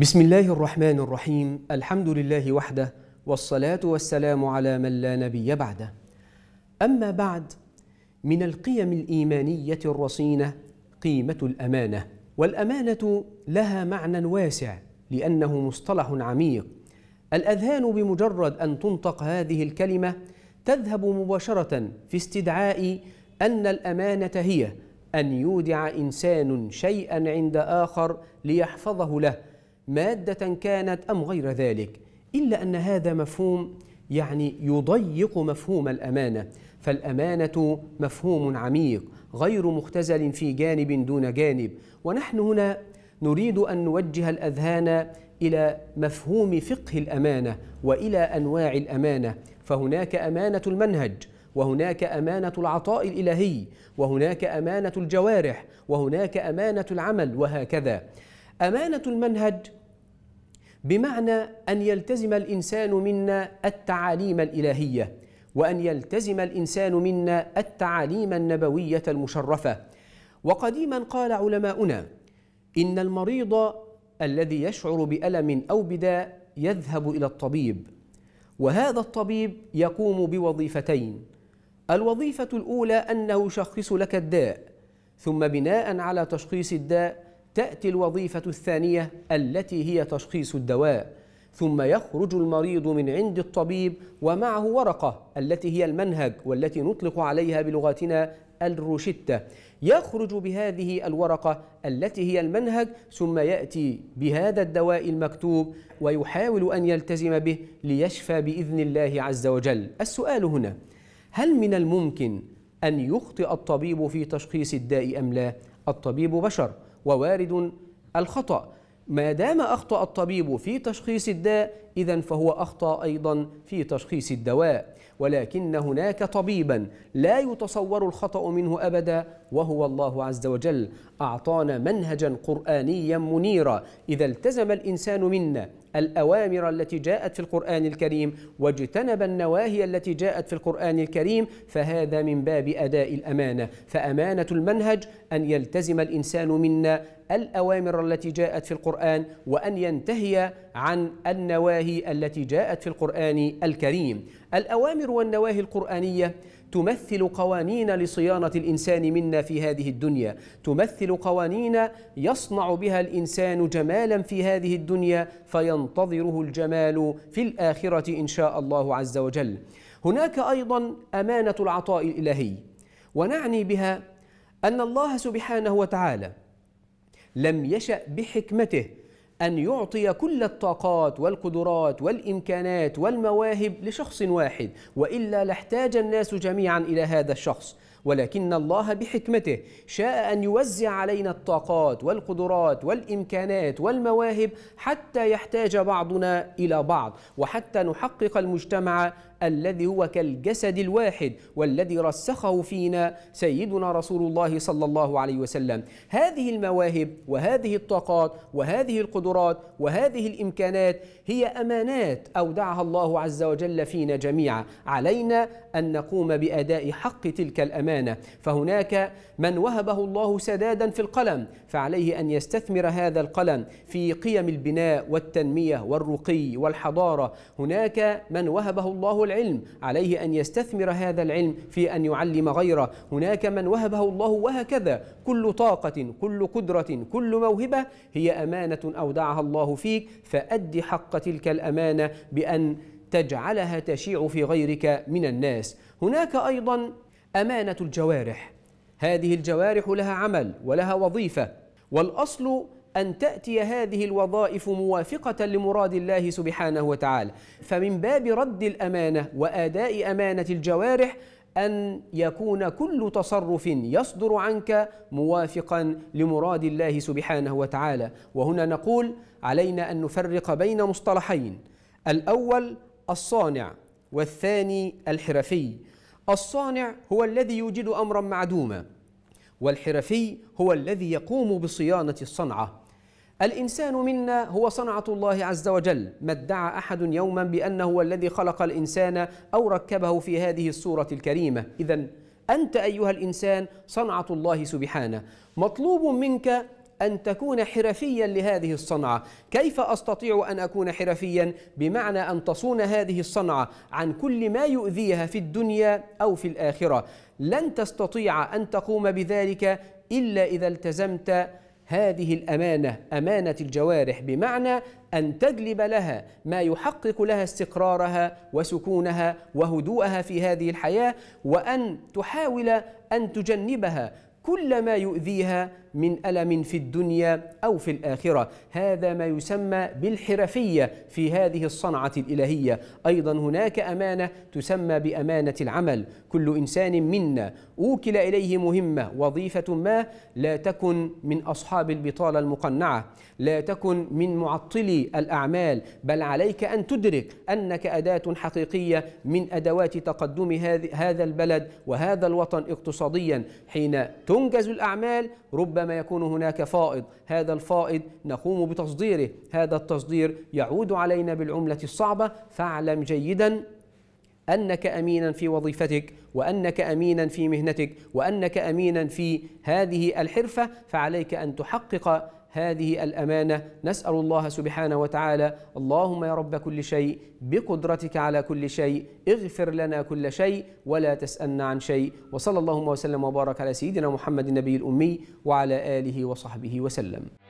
بسم الله الرحمن الرحيم الحمد لله وحده والصلاة والسلام على من لا نبي بعده أما بعد من القيم الإيمانية الرصينة قيمة الأمانة والأمانة لها معنى واسع لأنه مصطلح عميق الأذهان بمجرد أن تنطق هذه الكلمة تذهب مباشرة في استدعاء أن الأمانة هي أن يودع إنسان شيئا عند آخر ليحفظه له مادة كانت أم غير ذلك إلا أن هذا مفهوم يعني يضيق مفهوم الأمانة فالأمانة مفهوم عميق غير مختزل في جانب دون جانب ونحن هنا نريد أن نوجه الأذهان إلى مفهوم فقه الأمانة وإلى أنواع الأمانة فهناك أمانة المنهج وهناك أمانة العطاء الإلهي وهناك أمانة الجوارح وهناك أمانة العمل وهكذا أمانة المنهج بمعنى أن يلتزم الإنسان منا التعاليم الإلهية وأن يلتزم الإنسان منا التعاليم النبوية المشرفة وقديما قال علماؤنا إن المريض الذي يشعر بألم أو بداء يذهب إلى الطبيب وهذا الطبيب يقوم بوظيفتين الوظيفة الأولى أنه يشخص لك الداء ثم بناء على تشخيص الداء تأتي الوظيفة الثانية التي هي تشخيص الدواء ثم يخرج المريض من عند الطبيب ومعه ورقة التي هي المنهج والتي نطلق عليها بلغتنا الروشتة يخرج بهذه الورقة التي هي المنهج ثم يأتي بهذا الدواء المكتوب ويحاول أن يلتزم به ليشفى بإذن الله عز وجل السؤال هنا هل من الممكن أن يخطئ الطبيب في تشخيص الداء أم لا؟ الطبيب بشر ووارد الخطأ ما دام أخطأ الطبيب في تشخيص الداء إذا فهو أخطأ أيضا في تشخيص الدواء ولكن هناك طبيبا لا يتصور الخطأ منه أبدا وهو الله عز وجل أعطانا منهجا قرآنيا منيرا إذا التزم الإنسان منا الأوامر التي جاءت في القرآن الكريم واجتنب النواهي التي جاءت في القرآن الكريم فهذا من باب أداء الأمانة فأمانة المنهج أن يلتزم الإنسان منا الأوامر التي جاءت في القرآن وأن ينتهي عن النواهي التي جاءت في القرآن الكريم الأوامر والنواهي القرآنية تمثل قوانين لصيانة الإنسان منا في هذه الدنيا تمثل قوانين يصنع بها الإنسان جمالا في هذه الدنيا فينتظره الجمال في الآخرة إن شاء الله عز وجل هناك أيضا أمانة العطاء الإلهي ونعني بها أن الله سبحانه وتعالى لم يشأ بحكمته أن يعطي كل الطاقات والقدرات والإمكانات والمواهب لشخص واحد وإلا لاحتاج الناس جميعا إلى هذا الشخص ولكن الله بحكمته شاء أن يوزع علينا الطاقات والقدرات والإمكانات والمواهب حتى يحتاج بعضنا إلى بعض وحتى نحقق المجتمع الذي هو كالجسد الواحد والذي رسخه فينا سيدنا رسول الله صلى الله عليه وسلم هذه المواهب وهذه الطاقات وهذه القدرات وهذه الامكانات هي امانات اودعها الله عز وجل فينا جميعا علينا ان نقوم باداء حق تلك الامانات الأمانة فهناك من وهبه الله سدادا في القلم فعليه أن يستثمر هذا القلم في قيم البناء والتنمية والرقي والحضارة هناك من وهبه الله العلم عليه أن يستثمر هذا العلم في أن يعلم غيره هناك من وهبه الله وهكذا كل طاقة كل قدرة كل موهبة هي أمانة أودعها الله فيك فأد حق تلك الأمانة بأن تجعلها تشيع في غيرك من الناس هناك أيضا أمانة الجوارح هذه الجوارح لها عمل ولها وظيفة والأصل أن تأتي هذه الوظائف موافقة لمراد الله سبحانه وتعالى فمن باب رد الأمانة وأداء أمانة الجوارح أن يكون كل تصرف يصدر عنك موافقا لمراد الله سبحانه وتعالى وهنا نقول علينا أن نفرق بين مصطلحين الأول الصانع والثاني الحرفي الصانع هو الذي يوجد امرا معدوما والحرفي هو الذي يقوم بصيانه الصنعه الانسان منا هو صنعه الله عز وجل ما ادعى احد يوما بانه هو الذي خلق الانسان او ركبه في هذه الصوره الكريمه اذا انت ايها الانسان صنعه الله سبحانه مطلوب منك أن تكون حرفيا لهذه الصنعة كيف أستطيع أن أكون حرفيا بمعنى أن تصون هذه الصنعة عن كل ما يؤذيها في الدنيا أو في الآخرة لن تستطيع أن تقوم بذلك إلا إذا التزمت هذه الأمانة أمانة الجوارح بمعنى أن تجلب لها ما يحقق لها استقرارها وسكونها وهدوءها في هذه الحياة وأن تحاول أن تجنبها كل ما يؤذيها من ألم في الدنيا أو في الآخرة هذا ما يسمى بالحرفية في هذه الصنعة الإلهية أيضا هناك أمانة تسمى بأمانة العمل كل إنسان منا أوكل إليه مهمة وظيفة ما لا تكن من أصحاب البطالة المقنعة لا تكن من معطلي الأعمال بل عليك أن تدرك أنك أداة حقيقية من أدوات تقدم هذا البلد وهذا الوطن اقتصاديا حين تم تنجز الأعمال ربما يكون هناك فائض هذا الفائض نقوم بتصديره هذا التصدير يعود علينا بالعملة الصعبة فاعلم جيدا أنك أمينا في وظيفتك وأنك أمينا في مهنتك وأنك أمينا في هذه الحرفة فعليك أن تحقق هذه الأمانة نسأل الله سبحانه وتعالى اللهم يا رب كل شيء بقدرتك على كل شيء اغفر لنا كل شيء ولا تسألنا عن شيء وصلى الله وسلم وبارك على سيدنا محمد النبي الأمي وعلى آله وصحبه وسلم